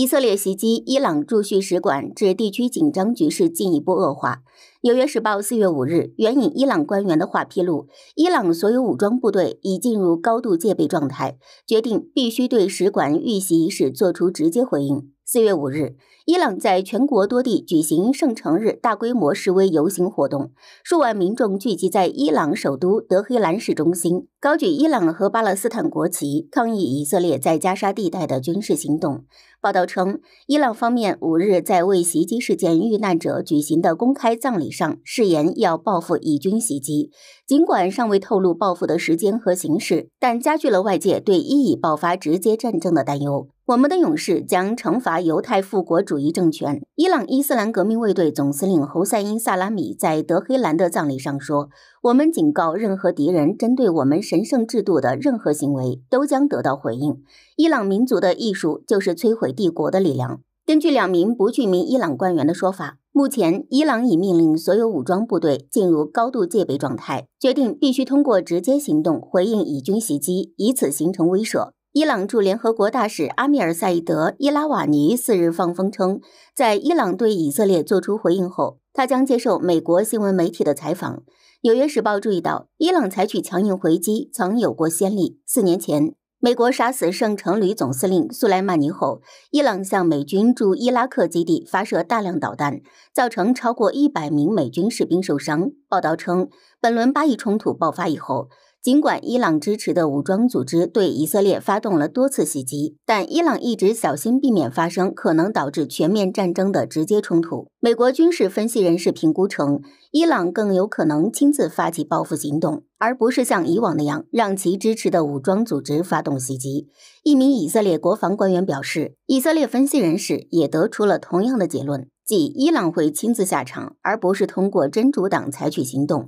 以色列袭击伊朗驻叙使馆，致地区紧张局势进一步恶化。《纽约时报》四月五日援引伊朗官员的话披露，伊朗所有武装部队已进入高度戒备状态，决定必须对使馆遇袭一事作出直接回应。四月五日，伊朗在全国多地举行圣城日大规模示威游行活动，数万民众聚集在伊朗首都德黑兰市中心，高举伊朗和巴勒斯坦国旗，抗议以色列在加沙地带的军事行动。报道称，伊朗方面五日在为袭击事件遇难者举行的公开葬礼上，誓言要报复以军袭击。尽管尚未透露报复的时间和形式，但加剧了外界对伊以爆发直接战争的担忧。我们的勇士将惩罚犹太复国主义政权。伊朗伊斯兰革命卫队总司令侯赛因·萨拉米在德黑兰的葬礼上说：“我们警告任何敌人针对我们神圣制度的任何行为都将得到回应。伊朗民族的艺术就是摧毁帝国的力量。”根据两名不具名伊朗官员的说法，目前伊朗已命令所有武装部队进入高度戒备状态，决定必须通过直接行动回应以军袭击，以此形成威慑。伊朗驻联合国大使阿米尔赛义德伊拉瓦尼四日放风称，在伊朗对以色列作出回应后，他将接受美国新闻媒体的采访。《纽约时报》注意到，伊朗采取强硬回击曾有过先例。四年前，美国杀死圣城旅总司令苏莱曼尼后，伊朗向美军驻伊拉克基地发射大量导弹，造成超过一百名美军士兵受伤。报道称，本轮巴以冲突爆发以后。尽管伊朗支持的武装组织对以色列发动了多次袭击，但伊朗一直小心避免发生可能导致全面战争的直接冲突。美国军事分析人士评估称，伊朗更有可能亲自发起报复行动，而不是像以往那样让其支持的武装组织发动袭击。一名以色列国防官员表示，以色列分析人士也得出了同样的结论，即伊朗会亲自下场，而不是通过真主党采取行动。《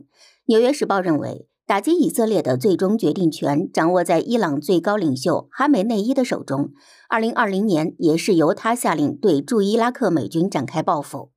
纽约时报》认为。打击以色列的最终决定权掌握在伊朗最高领袖哈梅内伊的手中。二零二零年也是由他下令对驻伊拉克美军展开报复。